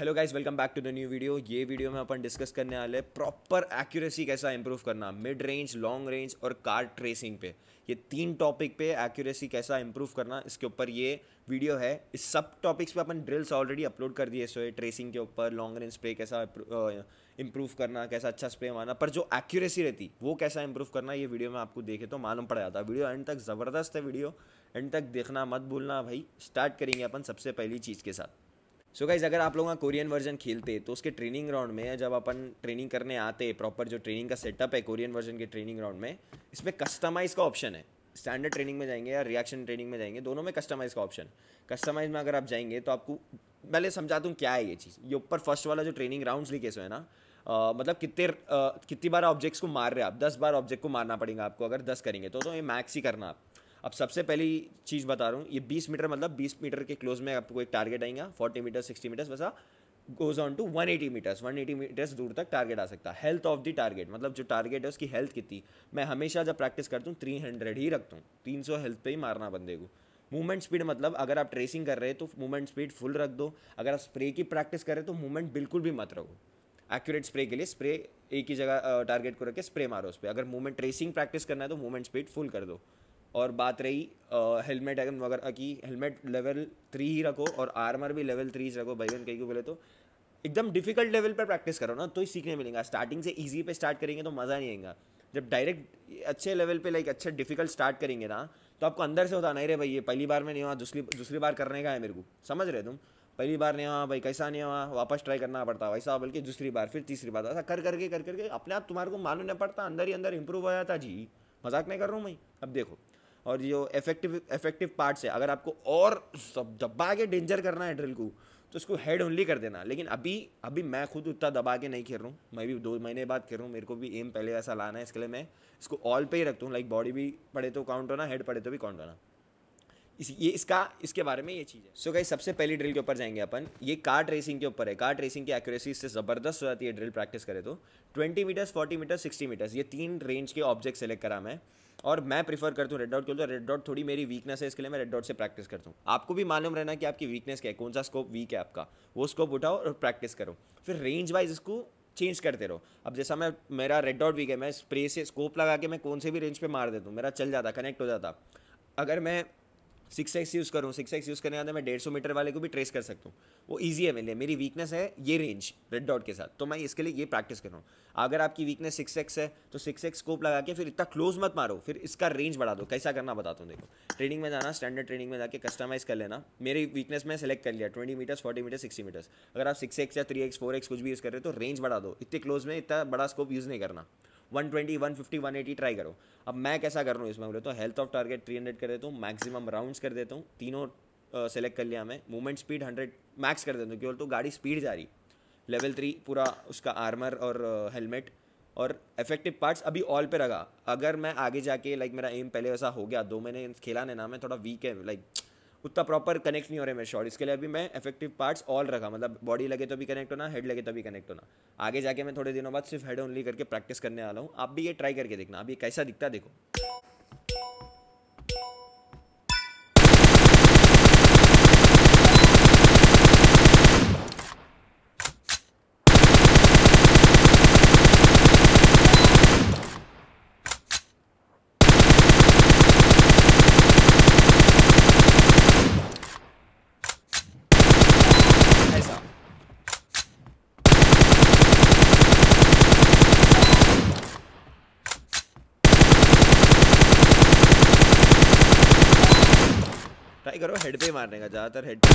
hello guys welcome back to the new video ये वीडियो में अपन डिस्कस करने वाले प्रॉपर एक्यूरेसी कैसा इंप्रूव करना मिड रेंज लॉन्ग रेंज और कार ट्रेसिंग पे ये तीन टॉपिक पे एक्यूरेसी कैसा इंप्रूव करना इसके ऊपर ये वीडियो है इस सब टॉपिक्स पे अपन ड्रिल्स ऑलरेडी अपलोड कर दिए सो ट्रेसिंग के ऊपर लॉन्ग रेंज स्प्रे कैसा इंप्रूव करना कैसा अच्छा स्प्रे मारना पर जो एक्यूरेसी रहती वो कैसा इंप्रूव करना ये वीडियो में आपको देखे तो मालूम पड़ जाता वीडियो एंड तक ज़बरदस्त है वीडियो एंड तक देखना मत भूलना भाई स्टार्ट करेंगे अपन सबसे पहली चीज़ के साथ सो so गाइज़ अगर आप लोग कोरियन वर्जन खेलते तो उसके ट्रेनिंग राउंड में जब अपन ट्रेनिंग करने आते प्रॉपर जो ट्रेनिंग का सेटअप है कोरियन वर्जन के ट्रेनिंग राउंड में इसमें कस्टमाइज़ का ऑप्शन है स्टैंडर्ड ट्रेनिंग में जाएंगे या रिएक्शन ट्रेनिंग में जाएंगे दोनों में कस्टमाइज़ का ऑप्शन कस्टमाइज में अगर आप जाएंगे तो आपको पहले समझा दूँ क्या है ये चीज़ ये ऊपर फर्स्ट वाला जो ट्रेनिंग राउंड्स लिखे सो है ना मतलब कितने कितनी बार ऑब्जेक्ट्स को मार रहे हैं आप दस बार ऑब्जेक्ट को मारना पड़ेगा आपको अगर दस करेंगे तो तो ये मैक्स ही करना आप अब सबसे पहली चीज़ बता रहा हूँ ये बीस मीटर मतलब बीस मीटर के क्लोज में आपको एक टारगेट आएगा फोर्टी मीटर सिक्सटी मीटर्स वैसा goes on to 180 eighty metres one eighty metres दूर तक टारगेट आ सकता है हेल्थ ऑफ द टारगेट मतलब जो टारगेट है उसकी हेल्थ कितनी मैं हमेशा जब प्रैक्टिस करता हूँ थ्री हंड्रेड ही रखता हूँ तीन सौ हेल्थ पे ही मारना बंदे को मूवमेंट स्पीड मतलब अगर आप ट्रेसिंग कर रहे हैं तो मूवमेंट स्पीड फुल रख दो अगर आप स्प्रे की प्रैक्टिस कर रहे हो तो मूवमेंट बिल्कुल भी मत रखो एक्यूरेट स्प्रे के लिए स्प्रे एक ही जगह टारगेट को रखे स्प्रे मारो उस पर अगर मूवमेंट ट्रेसिंग प्रैक्टिस करना है तो मूवमेंट स्पीड फुल कर दो और बात रही हेलमेट आइटम वगैरह की हेलमेट लेवल थ्री ही रखो और आर्मर भी लेवल थ्री रखो भाई बहन कहीं को बोले तो एकदम डिफिकल्ट लेवल पर प्रैक्टिस करो ना तो ही सीखने मिलेगा स्टार्टिंग से ईजी पे स्टार्ट करेंगे तो मज़ा नहीं आएगा जब डायरेक्ट अच्छे लेवल पे लाइक अच्छे डिफिकल्ट स्टार्ट करेंगे ना तो आपको अंदर से होता नहीं रे भाई ये पहली बार में नहीं हुआ दूसरी दूसरी बार करने का है मेरे को समझ रहे तुम पहली बार नहीं हुआ भाई कैसा नहीं हुआ वापस ट्राई करना पड़ता वैसा बल्कि दूसरी बार फिर तीसरी बार ऐसा कर करके कर करके अपने आप तुम्हारे को मालूम नहीं पड़ता अंदर ही अंदर इंप्रूव हो जाता जी मजाक नहीं कर रहा हूँ भाई अब देखो और जो इफेक्टिव इफेक्टिव पार्ट्स है अगर आपको और सब दबा के डेंजर करना है ड्रिल को तो उसको हेड ओनली कर देना लेकिन अभी अभी मैं खुद उतना दबा के नहीं खेल रहा हूँ मैं भी दो महीने बाद खेल रहा हूँ मेरे को भी एम पहले ऐसा लाना है इसके लिए मैं इसको ऑल पे ही रखता हूँ लाइक बॉडी भी पड़े तो काउंट होना हेड पड़े तो भी काउंट होना इस ये इसका इसके बारे में ये चीज़ है सो so गाइस सबसे पहली ड्रिल के ऊपर जाएंगे अपन ये कार्ट रेसिंग के ऊपर है कार्ट रेसिंग की एक्यूरेसी इससे ज़बरदस्त हो जाती है ड्रिल प्रैक्टिस करें तो 20 मीटर्स 40 मीटर्स 60 मीटर्स ये तीन रेंज के ऑब्जेक्ट सेलेक्ट करा मैं और मैं प्रीफर करता हूँ रेड डॉट क्योंकि रेड डॉट थोड़ी मेरी वीकनेस है इसके लिए मैं रेड डॉट से प्रैक्टिस करता हूँ आपको भी मालूम रहना कि आपकी वीकनेस क्या है कौन सा स्कोप वीक है आपका वो स्कोप उठाओ और प्रैक्टिस करो फिर रेंज वाइज इसको चेंज करते रहो अब जैसा मैं मेरा रेड डॉट वीक है मैं स्प्रे से स्कोप लगा के मैं कौन से भी रेंज पे मार देता हूँ मेरा चल जाता कनेक्ट हो जाता अगर मैं सिक्स एक्स यूज़ करूँ सिक्स एक्स यूज़ करने के बाद मैं डेढ़ सौ मीटर वाले को भी ट्रेस कर सकता हूँ वो ईजी है मेरे लिए मेरी वीकनेस है ये रेंज रेड डॉट के साथ तो मैं इसके लिए ये प्रैक्टिस कर रहा हूँ अगर आपकी वीकनेस सिक्स एक्स है तो सिक्स एक्स स्कोप लगा के फिर इतना क्लोज मत मारो फिर इसका रेंज बढ़ा दो कैसा करना बताता हूँ देखो ट्रेनिंग में जाना स्टैंडर्ड ट्रेनिंग में जाकर कस्टमाइज़ कर लेना मेरी वीकनेस में सेलेक्ट कर लिया twenty metres forty metres sixty metres अगर आप सिक्स एक्स या थ्री एक्स फोर एक्स कुछ भी यूज़ कर रहे हो तो रेंज बढ़ा दो इतने क्लोज में इतना बड़ा स्कोप यूज़ नहीं करना one twenty one fifty one eighty try करो अब मैं कैसा कर रहा हूँ इसमें बोले तो health of target three hundred कर देता हूँ मैक्सिमम राउंड्स कर देता हूँ तीनों सेलेक्ट कर लिया मैं मूवमेंट स्पीड हंड्रेड मैक्स कर देता हूँ क्यों तो गाड़ी स्पीड जा रही लेवल थ्री पूरा उसका आर्मर और हेलमेट और इफेक्टिव पार्ट्स अभी ऑल पे रखा अगर मैं आगे जाके लाइक मेरा एम पहले वैसा हो गया दो महीने खेला नहीं ना मैं थोड़ा वीक है लाइक उतना प्रॉपर कनेक्ट नहीं हो रहे मेरे शॉर्ट इसके लिए अभी मैं इफेक्टिव पार्ट्स ऑल रखा मतलब बॉडी लगे तो भी कनेक्ट होना हेड लगे तो भी कनेक्ट होना आगे जाके मैं थोड़े दिनों बाद सिर्फ हेड ओनली करके प्रैक्टिस करने वाला हूँ आप भी ये ट्राई करके देखना अभी कैसा दिखता देखो ट्राई करो हेड पे मारने का ज़्यादातर हेड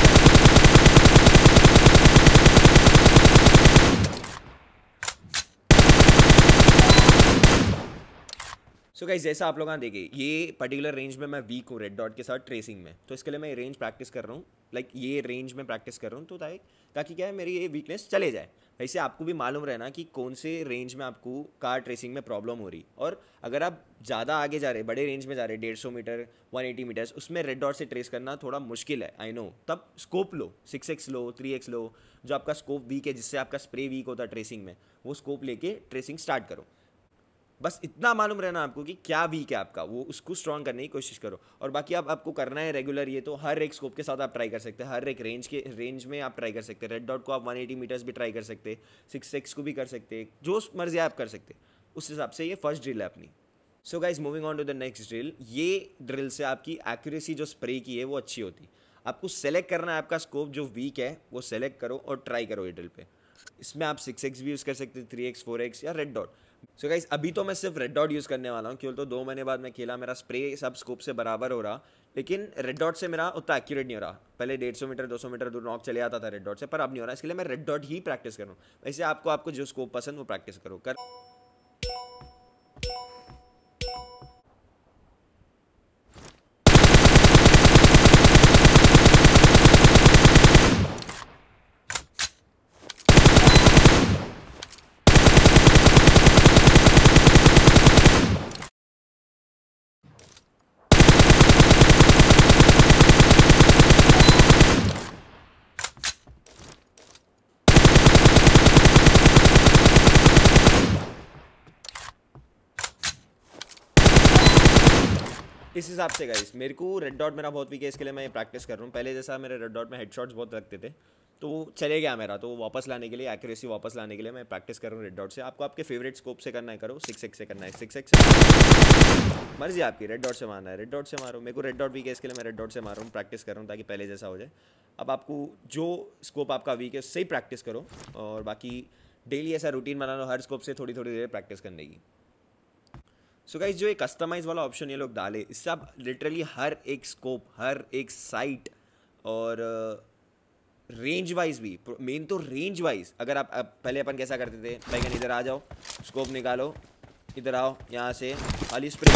सो so गाइज जैसा आप लोग यहाँ देखिए ये पर्टिकुलर रेंज में मैं वीक हूँ रेड डॉट के साथ ट्रेसिंग में तो इसके लिए मैं रेंज प्रैक्टिस कर रहा हूँ लाइक like, ये रेंज में प्रैक्टिस कर रहा हूँ तो लाइक ताकि क्या है मेरी ये वीकनेस चले जाए ऐसे आपको भी मालूम रहना कि कौन से रेंज में आपको कार ट्रेसिंग में प्रॉब्लम हो रही और अगर आप ज़्यादा आगे जा रहे बड़े रेंज में जा रहे डेढ़ सौ मीटर वन एटी मीटर्स उसमें रेड डॉट से ट्रेस करना थोड़ा मुश्किल है आई नो तब स्कोप लो सिक्स एक्स लो थ्री एक्स लो जो आपका स्कोप वीक है जिससे आपका स्प्रे वीक होता है ट्रेसिंग में वो स्कोप लेके ट्रेसिंग स्टार्ट करो बस इतना मालूम रहना आपको कि क्या वीक है आपका वो उसको स्ट्रॉन्ग करने की कोशिश करो और बाकी आप आपको करना है रेगुलर ये तो हर एक स्कोप के साथ आप ट्राई कर सकते हैं हर एक रेंज के रेंज में आप ट्राई कर सकते हैं रेड डॉट को आप 180 मीटर्स भी ट्राई कर सकते हैं सिक्स सिक्स को भी कर सकते हैं जो मर्जी आप कर सकते उस हिसाब से ये फर्स्ट ड्रिल है अपनी so guys moving on to the next drill ये ड्रिल से आपकी एक्यूरेसी जो स्प्रे की है वो अच्छी होती आपको सेलेक्ट करना है आपका स्कोप जो वीक है वो सेलेक्ट करो और ट्राई करो ये ड्रिल पर इसमें आप सिक्स एक्स भी यूज़ कर सकते हैं थ्री एक्स फोर एक्स या रेड डॉट सो गाइज अभी तो मैं सिर्फ रेड डॉट यूज़ करने वाला हूँ केवल तो दो महीने बाद मैं खेला मेरा स्प्रे सब स्कोप से बराबर हो रहा लेकिन रेड डॉट से मेरा उतना एक्यूरेट नहीं हो रहा पहले डेढ़ सौ मीटर दो सौ मीटर दूर नॉक चले आता था रेड डॉट से पर अब नहीं हो रहा इसके लिए मैं रेड डॉट ही प्रैक्टिस करूँ वैसे आपको आपको जो स्कोप पसंद वो प्रैक्टिस करो कर इस हिसाब से गाइस मेरे को रेड डॉट मेरा बहुत वीक है इसके लिए मैं प्रैक्टिस कर रहा हूँ पहले जैसा मेरे रेड डॉट में हेडशॉट्स बहुत लगते थे तो वो चले गया मेरा तो वापस लाने के लिए एक्यूरेसी वापस लाने के लिए मैं प्रैक्टिस कर रहा हूँ रेड डॉट से आपको आपके फेवरेट स्कोप से करना है करो सिक्स एक्स से करना है सिक्स एक्स मर्जी आपकी रेड डॉट से मारना है रेड डॉट से मारो मेरे को रेड डॉट वीक है इसके लिए मैं रेड डॉट से मारूँ प्रैक्टिस कर रहा हूँ ताकि पहले जैसा हो जाए अब आपको जो स्कोप आपका वीक है उससे ही प्रैक्टिस करो और बाकी डेली ऐसा रूटीन बना लो हर स्कोप से थोड़ी थोड़ी देर प्रैक्टिस करने की सो गाइज जो एक कस्टमाइज वाला ऑप्शन ये लोग डाले इससे आप लिटरली हर एक स्कोप हर एक साइट और रेंज uh, वाइज भी मेन तो रेंज वाइज अगर आप, पहले अपन कैसा करते थे भाई इधर आ जाओ स्कोप निकालो इधर आओ यहाँ से खाली स्प्रे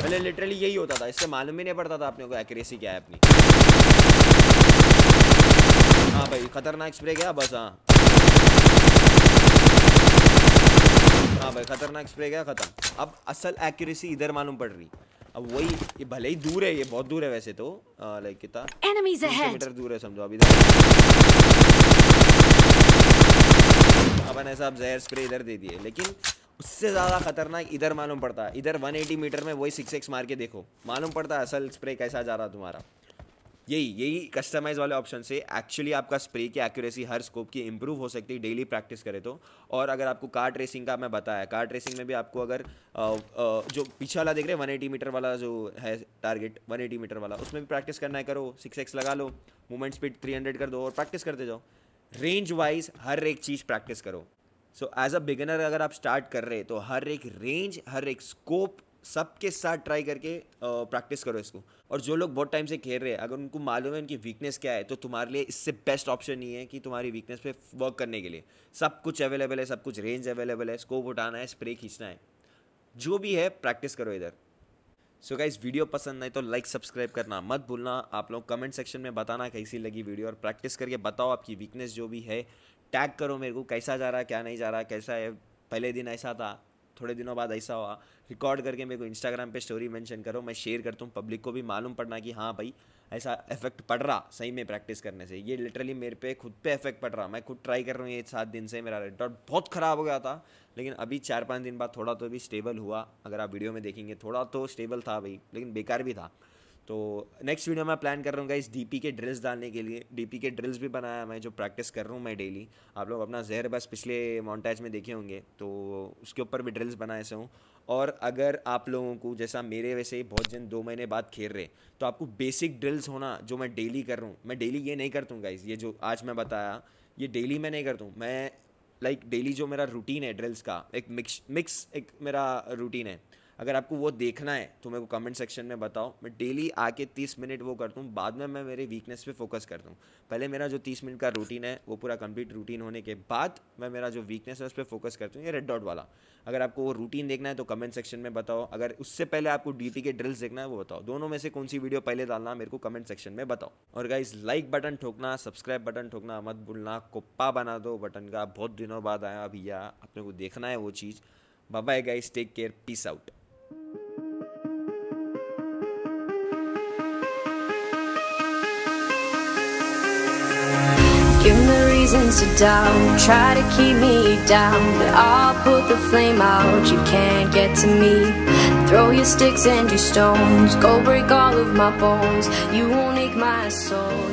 पहले लिटरली यही होता था इससे मालूम ही नहीं पड़ता था अपने को एक्यूरेसी क्या है अपनी हाँ भाई खतरनाक स्प्रे गया बस हाँ हाँ भाई खतरनाक स्प्रे गया खत्म अब असल एक्यूरेसी इधर मालूम पड़ रही अब वही ये भले ही दूर है ये बहुत दूर है वैसे तो लाइक कितना मीटर दूर है समझो अब इधर अपन ऐसा आप जहर स्प्रे इधर दे दिए लेकिन उससे ज़्यादा खतरनाक इधर मालूम पड़ता है इधर 180 मीटर में वही सिक्स एक्स मार के देखो मालूम पड़ता है असल स्प्रे कैसा जा रहा तुम्हारा यही यही कस्टमाइज वाले ऑप्शन से एक्चुअली आपका स्प्रे की एक्यूरेसी हर स्कोप की इंप्रूव हो सकती है डेली प्रैक्टिस करें तो और अगर आपको कार्ट रेसिंग का मैं बताया कार्ट रेसिंग में भी आपको अगर आ, आ, जो पीछे वाला देख रहे हैं एटी मीटर वाला जो है टारगेट एटी मीटर वाला उसमें भी प्रैक्टिस करना है करो सिक्स एक्स लगा लो मूवमेंट स्पीड हंड्रेड कर दो और प्रैक्टिस करते जाओ रेंज वाइज हर एक चीज़ प्रैक्टिस करो सो एज अ बिगिनर अगर आप स्टार्ट कर रहे तो हर एक रेंज हर एक स्कोप सबके साथ ट्राई करके प्रैक्टिस करो इसको और जो लोग बहुत टाइम से खेल रहे हैं अगर उनको मालूम है उनकी वीकनेस क्या है तो तुम्हारे लिए इससे बेस्ट ऑप्शन नहीं है कि तुम्हारी वीकनेस पे वर्क करने के लिए सब कुछ अवेलेबल है सब कुछ रेंज अवेलेबल है स्कोप उठाना है स्प्रे खींचना है जो भी है प्रैक्टिस करो इधर सो गाइज वीडियो पसंद आए तो लाइक सब्सक्राइब करना मत भूलना आप लोग कमेंट सेक्शन में बताना कैसी लगी वीडियो और प्रैक्टिस करके बताओ आपकी वीकनेस जो भी है टैग करो मेरे को कैसा जा रहा है क्या नहीं जा रहा कैसा है पहले दिन ऐसा था थोड़े दिनों बाद ऐसा हुआ रिकॉर्ड करके मेरे को इंस्टाग्राम पे स्टोरी मेंशन करो मैं शेयर करता हूँ पब्लिक को भी मालूम पड़ना कि हाँ भाई ऐसा इफेक्ट पड़ रहा सही में प्रैक्टिस करने से ये लिटरली मेरे पे खुद पे इफेक्ट पड़ रहा मैं खुद ट्राई कर रहा हूँ ये सात दिन से मेरा डॉट बहुत ख़राब हो गया था लेकिन अभी चार पाँच दिन बाद थोड़ा तो भी स्टेबल हुआ अगर आप वीडियो में देखेंगे थोड़ा तो स्टेबल था भाई लेकिन बेकार भी था तो नेक्स्ट वीडियो मैं प्लान कर रहा हूँ गाइस डीपी के ड्रिल्स डालने के लिए डीपी के ड्रिल्स भी बनाया मैं जो प्रैक्टिस कर रहा हूँ मैं डेली आप लोग अपना जहर बस पिछले मॉन्टाज में देखे होंगे तो उसके ऊपर भी ड्रिल्स बनाए से हूँ और अगर आप लोगों को जैसा मेरे वैसे ही बहुत जन दो महीने बाद खेल रहे तो आपको बेसिक ड्रिल्स होना जो मैं डेली कर रहा हूँ मैं डेली ये नहीं करता हूँ गाइज़ ये जो आज मैं बताया ये डेली मैं नहीं करता हूँ मैं लाइक like, डेली जो मेरा रूटीन है ड्रिल्स का एक मिक्स मिक्स एक मेरा रूटीन है अगर आपको वो देखना है तो मेरे को कमेंट सेक्शन में बताओ मैं डेली आके तीस मिनट वो करता हूँ बाद में मैं मेरे वीकनेस पे फोकस करता हूँ पहले मेरा जो तीस मिनट का रूटीन है वो पूरा कंप्लीट रूटीन होने के बाद मैं मेरा जो वीकनेस है उस पर फोकस करता हूँ ये रेड डॉट वाला अगर आपको वो रूटीन देखना है तो कमेंट सेक्शन में बताओ अगर उससे पहले आपको डी के ड्रिल्स देखना है वो बताओ दोनों में से कौन सी वीडियो पहले डालना मेरे को कमेंट सेक्शन में बताओ और गाइज लाइक बटन ठोकना सब्सक्राइब बटन ठोकना मत भूलना कोप्पा बना दो बटन का बहुत दिनों बाद आया भैया अपने को देखना है वो चीज़ bye guys take care peace out Give me reasons to doubt, try to keep me down But I'll put the flame out, you can't get to me Throw your sticks and your stones, go break all of my bones You won't ache my soul